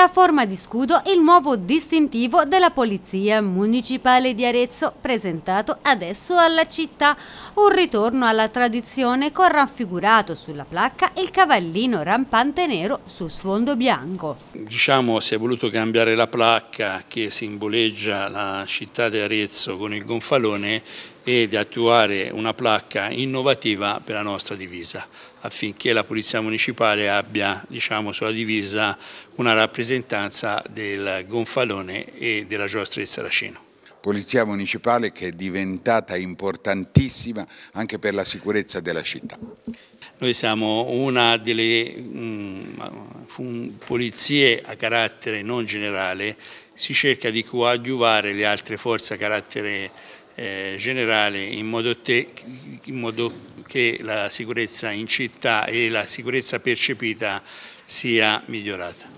a forma di scudo il nuovo distintivo della Polizia Municipale di Arezzo, presentato adesso alla città. Un ritorno alla tradizione con raffigurato sulla placca il cavallino rampante nero su sfondo bianco. Diciamo si è voluto cambiare la placca che simboleggia la città di Arezzo con il gonfalone e di attuare una placca innovativa per la nostra divisa affinché la Polizia Municipale abbia diciamo, sulla divisa una rappresentanza del gonfalone e della giostra di Saraceno polizia municipale che è diventata importantissima anche per la sicurezza della città. Noi siamo una delle um, polizie a carattere non generale, si cerca di coadiuvare le altre forze a carattere eh, generale in modo te, in modo che la sicurezza in città e la sicurezza percepita sia migliorata.